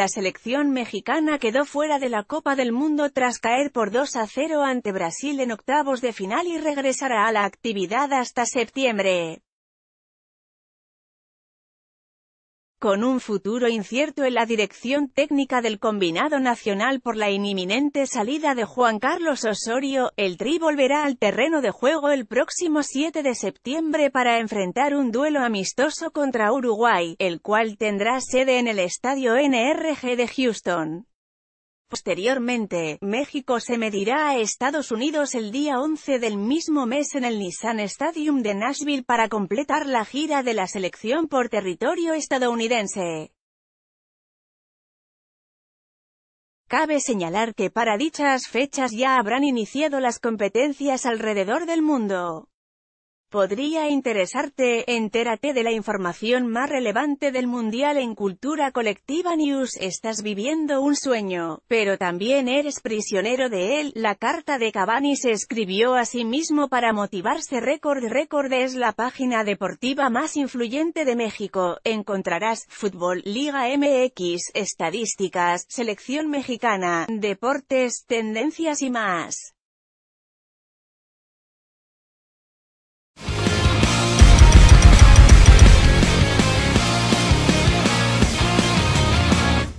la selección mexicana quedó fuera de la Copa del Mundo tras caer por 2 a 0 ante Brasil en octavos de final y regresará a la actividad hasta septiembre. con un futuro incierto en la dirección técnica del combinado nacional por la inminente salida de Juan Carlos Osorio, el Tri volverá al terreno de juego el próximo 7 de septiembre para enfrentar un duelo amistoso contra Uruguay, el cual tendrá sede en el estadio NRG de Houston. Posteriormente, México se medirá a Estados Unidos el día 11 del mismo mes en el Nissan Stadium de Nashville para completar la gira de la selección por territorio estadounidense. Cabe señalar que para dichas fechas ya habrán iniciado las competencias alrededor del mundo podría interesarte, entérate de la información más relevante del mundial en Cultura Colectiva News, estás viviendo un sueño, pero también eres prisionero de él, la carta de Cavani se escribió a sí mismo para motivarse Record Record es la página deportiva más influyente de México, encontrarás, fútbol, Liga MX, estadísticas, selección mexicana, deportes, tendencias y más.